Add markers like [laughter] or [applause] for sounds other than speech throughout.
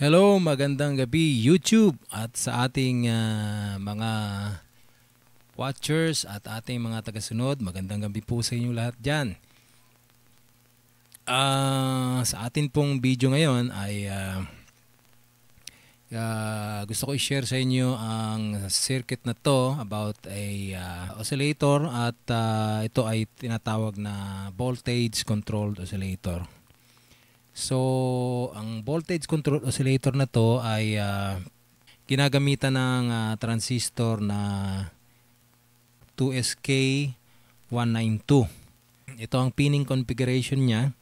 Hello, magandang gabi YouTube at sa ating uh, mga watchers at ating mga tagasunod. Magandang gabi po sa inyo lahat dyan. Uh, sa atin pong video ngayon ay uh, uh, gusto ko i-share sa inyo ang circuit na to about a uh, oscillator at uh, ito ay tinatawag na voltage controlled oscillator. So, ang voltage control oscillator na to ay uh, ginagamitan ng uh, transistor na 2SK192. Ito ang pinning configuration niya.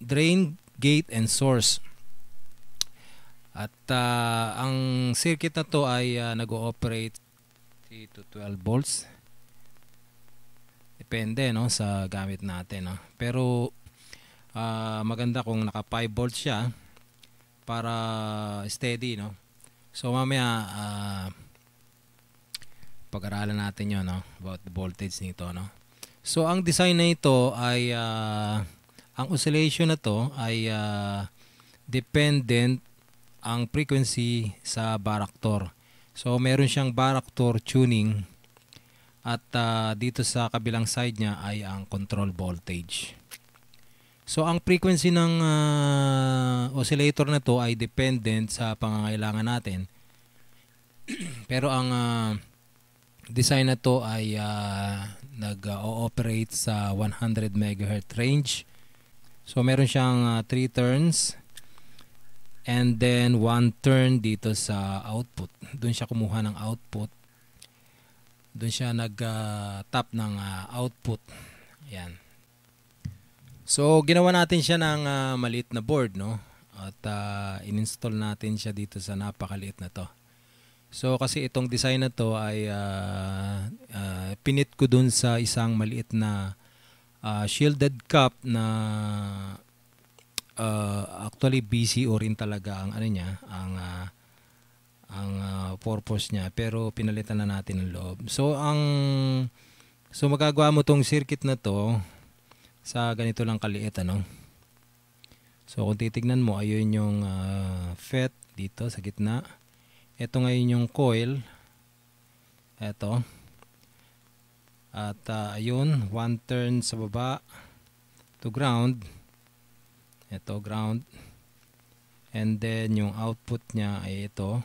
Drain, gate, and source. At uh, ang circuit na to ay uh, nag-ooperate to 12 volts. Depende no sa gamit natin no. Pero uh, maganda kung naka 5 volts siya para steady no so mamaya uh, pag-aralan natin yon no about the voltage nito no so ang design na ito ay uh, ang oscillation na to ay uh, dependent ang frequency sa baractor so meron siyang baractor tuning at uh, dito sa kabilang side niya ay ang control voltage So ang frequency ng uh, oscillator na to ay dependent sa pangangailangan natin. [clears throat] Pero ang uh, design na to ay uh, nag-ooperate sa 100 MHz range. So meron siyang 3 uh, turns and then 1 turn dito sa output. Doon siya kumuha ng output. Doon siya nag-tap uh, ng uh, output. Ayan. So, ginawa natin siya ng uh, maliit na board, no? At uh, ah, in natin siya dito sa napakaliit na to. So, kasi itong design na to ay uh, uh, pinit ko dun sa isang maliit na uh, shielded cup na uh, actually BC rin talaga ang ano niya, ang uh, ang uh, purpose niya pero pinalitan na natin ng loob. So ang so magagawa mo tong circuit na to sa ganito lang kaliit ano. So kung titignan mo ayun yung uh, FET dito sa gitna. Ito ngayon yung coil. Ito. At uh, ayun, one turn sa baba to ground. Ito ground. And then yung output niya ay ito.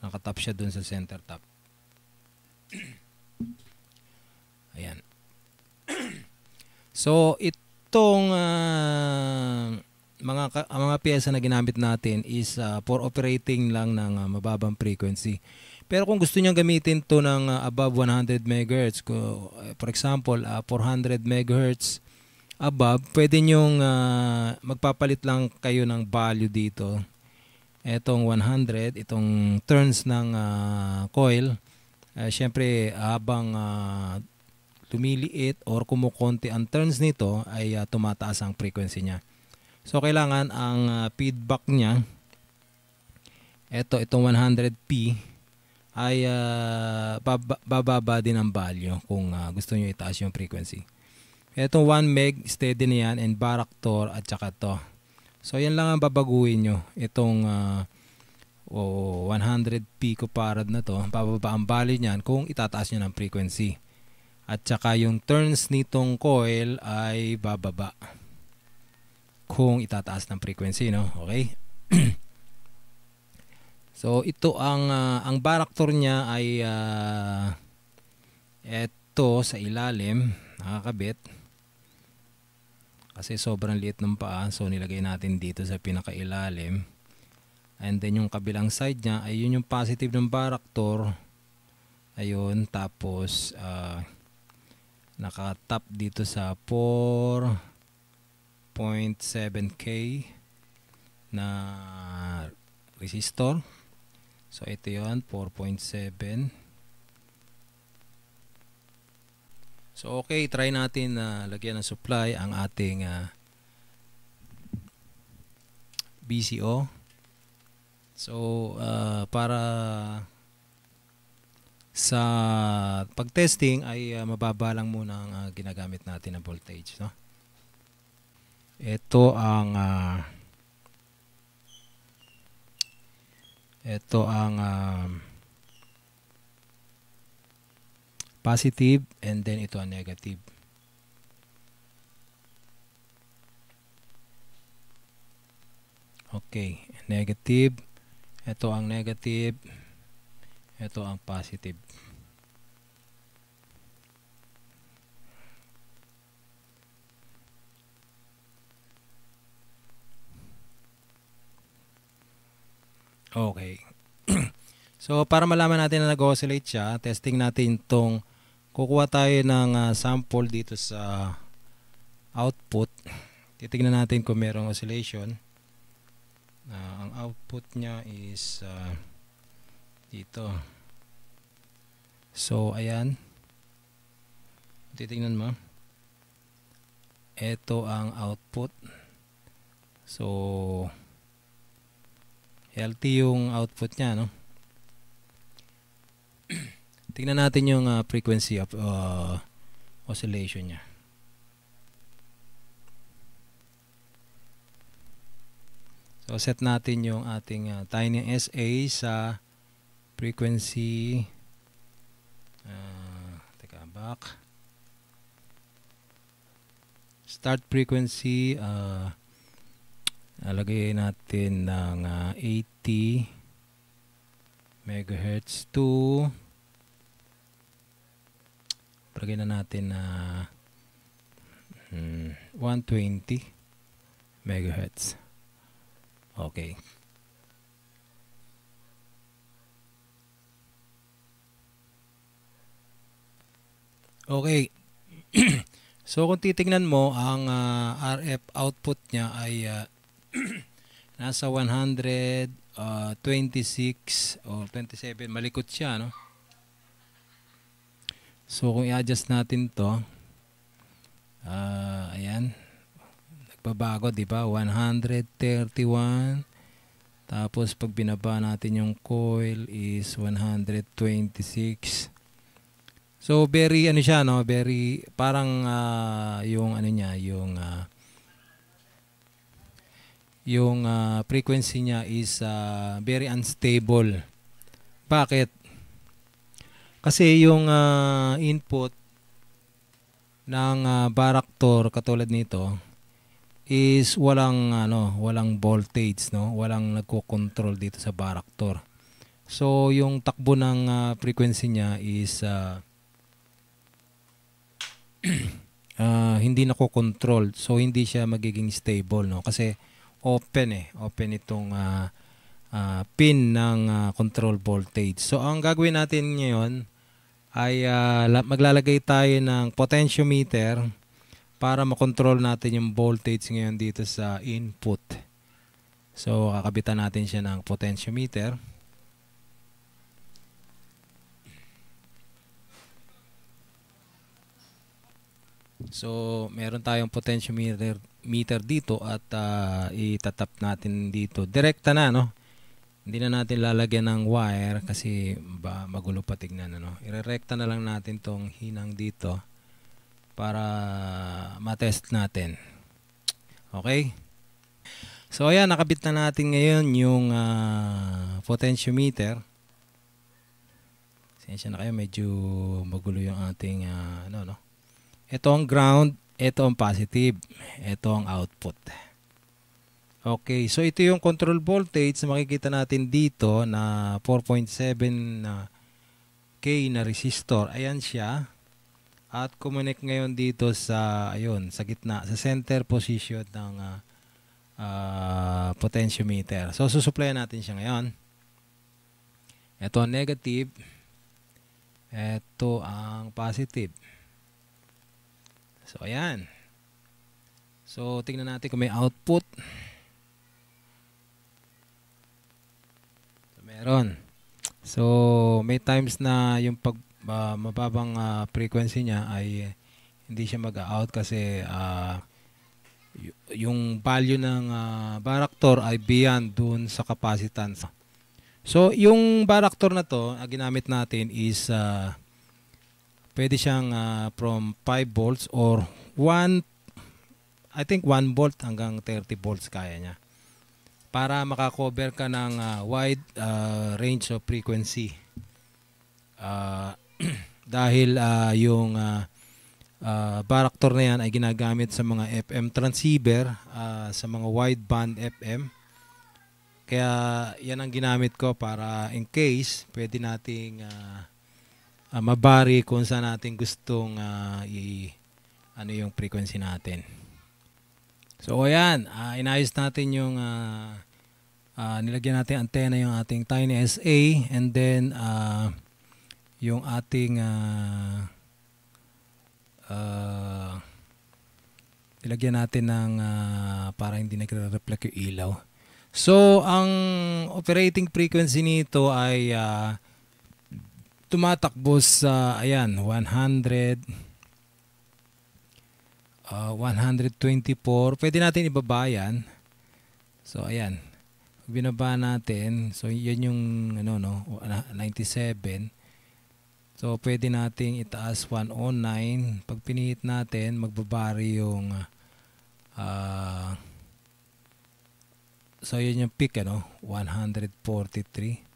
Nakatap siya dun sa center tap. [clears throat] Ayan. So itong uh, mga ka, mga piyesa na ginamit natin is uh, for operating lang ng uh, mababang frequency. Pero kung gusto niyo gamitin to ng uh, above 100 MHz, eh, for example, uh, 400 MHz above, pwede niyo uh, magpapalit lang kayo ng value dito. Etong 100, itong turns ng uh, coil. Uh, eh, Siyempre, habang uh, lumiliit or kumukonti ang turns nito ay uh, tumataas ang frequency niya. So kailangan ang uh, feedback niya ito itong 100p ay uh, bababa din ang value kung uh, gusto niyo itaas yung frequency. Etong 1 meg steady na yan and baractor at saka to. So yan lang ang babaguhin niyo Itong uh, oh, 100 pico farad na to, bababa ang value niyan kung itataas niyo ng frequency at saka yung turns nitong coil ay bababa kung itataas ng frequency no okay [clears throat] so ito ang uh, ang baractor niya ay uh, eto sa ilalim nakakabit kasi sobrang liit ng paa so nilagay natin dito sa pinakailalim and then yung kabilang side niya ay yun yung positive ng baractor ayun tapos uh, Nakatap dito sa 4.7K na resistor. So, ito yon 4.7. So, okay. Try natin na uh, lagyan ng supply ang ating uh, ah, BCO. So, uh, para sa pagtesting ay uh, mababa lang muna ang uh, ginagamit natin na voltage no ito ang uh, ito ang uh, positive and then ito ang negative okay negative ito ang negative ito ang positive. Okay. [clears throat] so, para malaman natin na nag-oscillate siya, testing natin itong kukuha tayo ng uh, sample dito sa output. Titignan natin kung mayroong oscillation. Uh, ang output niya is... Uh, dito. So, ayan. Titingnan mo. Ito ang output. So, healthy yung output niya, no? [clears throat] Tingnan natin yung uh, frequency of uh, oscillation niya. So, set natin yung ating uh, tiny SA sa frequency uh, teka back start frequency uh, alagay natin ng uh, ah, 80 megahertz to lagay na natin na uh, mm, 120 megahertz okay Okay. [clears throat] so kung titingnan mo, ang uh, ah, RF output niya ay uh, [clears throat] nasa 126 ah, or 27. Malikot siya, no? So kung i-adjust natin to, uh, ayan, nagbabago, di ba? 131. Tapos pag binaba natin yung coil is 126. So very ano siya no, very parang uh, yung ano niya, yung uh, yung uh, frequency niya is uh, very unstable. Bakit? Kasi yung uh, input ng uh, baraktor katulad nito is walang ano, walang voltage no, walang nagko-control dito sa baraktor. So yung takbo ng uh, frequency niya is uh, uh, [clears throat] hindi nako-control. So hindi siya magiging stable no kasi open eh, open itong uh, uh, pin ng uh, control voltage. So ang gagawin natin ngayon ay uh, maglalagay tayo ng potentiometer para makontrol natin yung voltage ngayon dito sa input. So kakabitan natin siya ng potentiometer. So, meron tayong potentiometer meter dito at uh, itatap natin dito. Direkta na, no? Hindi na natin lalagyan ng wire kasi ba magulo pa tignan, ano? Irerekta na lang natin tong hinang dito para matest natin. Okay? So, ayan, nakabit na natin ngayon yung uh, potentiometer. Sensya na kayo, medyo magulo yung ating, uh, ano, no? Ito ang ground, ito ang positive, ito ang output. Okay, so ito yung control voltage na makikita natin dito na 4.7 K na resistor. Ayan siya. At kumonek ngayon dito sa ayun, sa gitna, sa center position ng uh, uh, potentiometer. So susuplayan natin siya ngayon. Ito ang negative. Ito ang positive. So, ayan. So, tingnan natin kung may output. So, meron. So, may times na yung pag uh, mababang uh, frequency niya ay hindi siya mag-out kasi uh, yung value ng uh, baractor ay beyond dun sa capacitance. So, yung baractor na to, uh, ginamit natin is uh, pwede siyang uh, from 5 volts or 1 I think 1 volt hanggang 30 volts kaya niya para makakover ka ng uh, wide uh, range of frequency uh, [clears throat] dahil uh, yung uh, uh, baractor na yan ay ginagamit sa mga FM transceiver uh, sa mga wide band FM kaya yan ang ginamit ko para in case pwede nating uh, uh, mabari kung saan natin gustong uh, i ano yung frequency natin. So ayan, uh, inayos natin yung uh, uh, nilagyan natin antenna yung ating Tiny SA and then uh, yung ating uh, uh, nilagyan natin ng uh, para hindi nagre-reflect yung ilaw. So ang operating frequency nito ay uh, tumatakbo sa ayan 100 uh, 124 pwede natin ibaba yan so ayan binaba natin so yun yung ano no 97 so pwede nating itaas 109 pag pinihit natin magbabari yung uh, so yun yung peak ano 143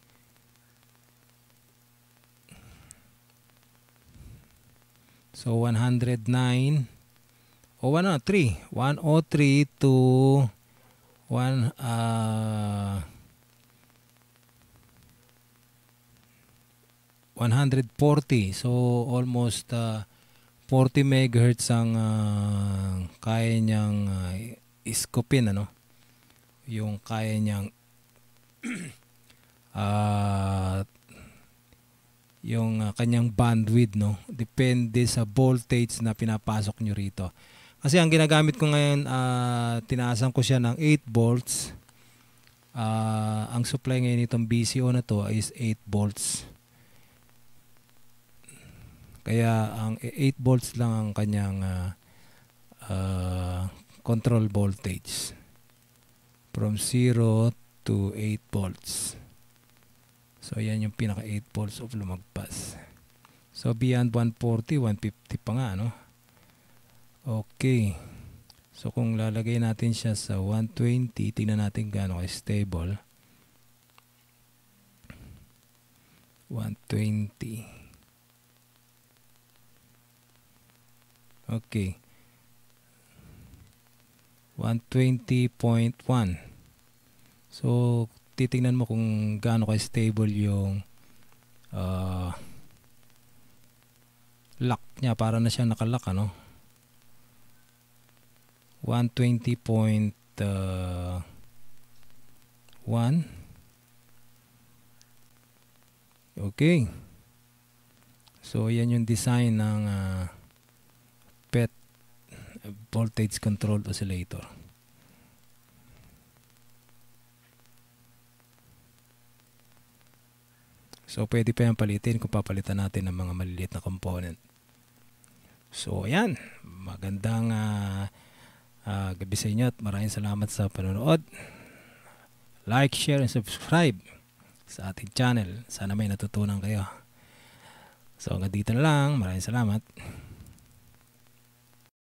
So 109 o oh, 103, 103 to 1 uh 140. So almost uh, 40 megahertz ang uh, kaya niyang uh, iskupin ano. Yung kaya niyang [clears throat] uh, yung uh, kanyang bandwidth no depende sa voltage na pinapasok nyo rito kasi ang ginagamit ko ngayon uh, tinaasan ko siya ng 8 volts uh, ang supply ngayon itong BCO na to is 8 volts kaya ang 8 e, volts lang ang kanyang uh, uh, control voltage from 0 to 8 volts So, yan yung pinaka 8 volts of lumagpas. So, beyond 140, 150 pa nga, no? Okay. So, kung lalagay natin siya sa 120, tingnan natin gaano ka-stable. 120. Okay. 120.1. So, titingnan mo kung gaano ka stable yung uh, lock niya para na siya nakalock ano 120 point uh, ah, 1 okay so yan yung design ng uh, PET voltage controlled oscillator So, pwede pa yan palitin kung papalitan natin ng mga maliliit na component. So, ayan. Magandang uh, uh, gabi sa inyo at maraming salamat sa panonood. Like, share, and subscribe sa ating channel. Sana may natutunan kayo. So, hanggang dito na lang. Maraming salamat.